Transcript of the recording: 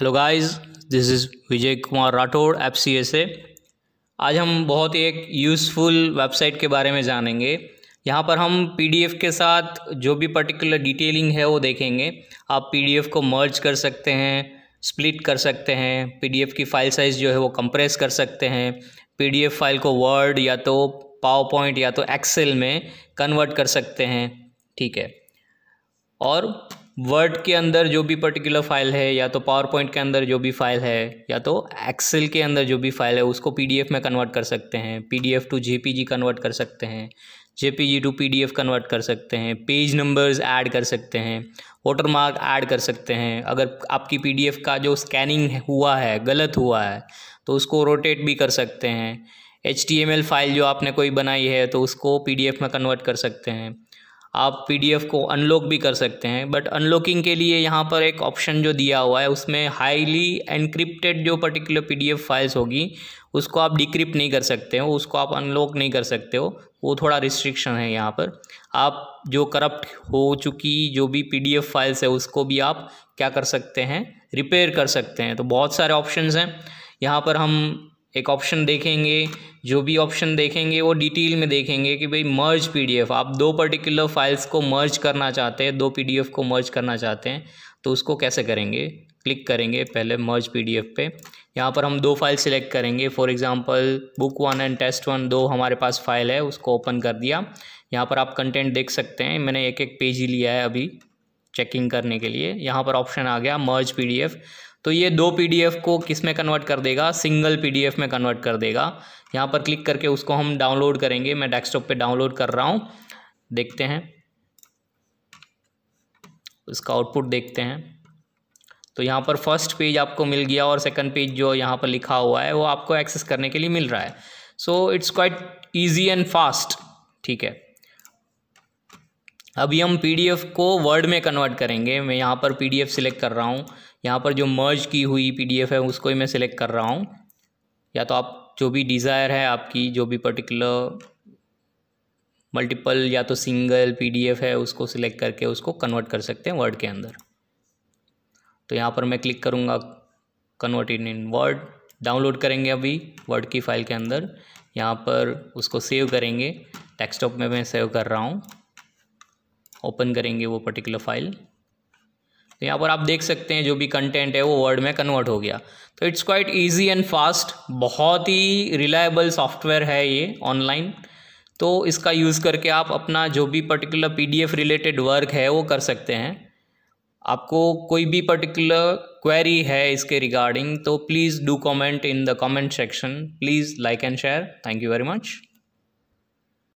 hello guys this is Vijay Kumar Rathore F C A से आज हम बहुत ही एक यूज़फुल वेबसाइट के बारे में जानेंगे यहाँ पर हम पीडीएफ के साथ जो भी पर्टिकुलर डिटेलिंग है वो देखेंगे आप पीडीएफ को मर्ज कर सकते हैं स्प्लिट कर सकते हैं पीडीएफ की फ़ाइल साइज़ जो है वो कंप्रेस कर सकते हैं पीडीएफ फाइल को वर्ड या तो पावर पॉइंट या तो एक्सेल में कन्वर्ट कर सकते हैं ठीक है और वर्ड के अंदर जो भी पर्टिकुलर फाइल है या तो पावर पॉइंट के अंदर जो भी फाइल है या तो एक्सेल के अंदर जो भी फाइल है उसको पीडीएफ में कन्वर्ट कर सकते हैं पीडीएफ टू जेपीजी कन्वर्ट कर सकते हैं जेपीजी टू पीडीएफ कन्वर्ट कर सकते हैं पेज नंबर्स ऐड कर सकते हैं वाटरमार्क ऐड कर सकते हैं अगर आपकी एफ का जो स्कैनिंग हुआ है गलत हुआ है तो उसको रोटेट भी कर सकते हैं एच फाइल जो आपने कोई बनाई है तो उसको पी में कन्वर्ट कर सकते हैं आप पीडीएफ को अनलॉक भी कर सकते हैं बट अनलॉकिंग के लिए यहाँ पर एक ऑप्शन जो दिया हुआ है उसमें हाईली एनक्रिप्टेड जो पर्टिकुलर पीडीएफ फाइल्स होगी उसको आप डिक्रिप्ट नहीं कर सकते हो उसको आप अनलॉक नहीं कर सकते हो वो थोड़ा रिस्ट्रिक्शन है यहाँ पर आप जो करप्ट हो चुकी जो भी पी फाइल्स है उसको भी आप क्या कर सकते हैं रिपेयर कर सकते हैं तो बहुत सारे ऑप्शन हैं यहाँ पर हम एक ऑप्शन देखेंगे जो भी ऑप्शन देखेंगे वो डिटेल में देखेंगे कि भाई मर्ज पीडीएफ आप दो पर्टिकुलर फाइल्स को मर्ज करना चाहते हैं दो पीडीएफ को मर्ज करना चाहते हैं तो उसको कैसे करेंगे क्लिक करेंगे पहले मर्ज पीडीएफ पे यहाँ पर हम दो फाइल सिलेक्ट करेंगे for example book one and test one दो हमारे पास फाइल है उसको ओपन कर दिया यहाँ पर आप कंटेंट देख सकते हैं मैंने एक एक पेज ही लिया है अभी चेकिंग करने के लिए यहाँ पर ऑप्शन आ गया मर्ज पीडीएफ तो ये दो पीडीएफ को किस में कन्वर्ट कर देगा सिंगल पीडीएफ में कन्वर्ट कर देगा यहाँ पर क्लिक करके उसको हम डाउनलोड करेंगे मैं डेस्कटॉप पे डाउनलोड कर रहा हूँ देखते हैं उसका आउटपुट देखते हैं तो यहाँ पर फर्स्ट पेज आपको मिल गया और सेकंड पेज जो यहाँ पर लिखा हुआ है वो आपको एक्सेस करने के लिए मिल रहा है so it's quite easy and fast ठीक है अभी हम पी को वर्ड में कन्वर्ट करेंगे मैं यहाँ पर पी सिलेक्ट कर रहा हूँ यहाँ पर जो मर्ज की हुई पी है उसको ही मैं सिलेक्ट कर रहा हूँ या तो आप जो भी डिज़ायर है आपकी जो भी पर्टिकुलर मल्टीपल या तो सिंगल पीडीएफ है उसको सिलेक्ट करके उसको कन्वर्ट कर सकते हैं वर्ड के अंदर तो यहाँ पर मैं क्लिक करूँगा convert in in word download करेंगे अभी वर्ड की फ़ाइल के अंदर यहाँ पर उसको सेव करेंगे डेस्कटॉप में मैं सेव कर रहा हूँ ओपन करेंगे वो पर्टिकुलर फाइल तो यहाँ पर आप देख सकते हैं जो भी कंटेंट है वो वर्ड में कन्वर्ट हो गया तो it's quite easy and fast बहुत ही रिलायबल सॉफ्टवेयर है ये ऑनलाइन तो इसका यूज़ करके आप अपना जो भी पर्टिकुलर पीडीएफ रिलेटेड वर्क है वो कर सकते हैं आपको कोई भी पर्टिकुलर क्वेरी है इसके रिगार्डिंग तो please do comment in the comment section please like and share thank you very much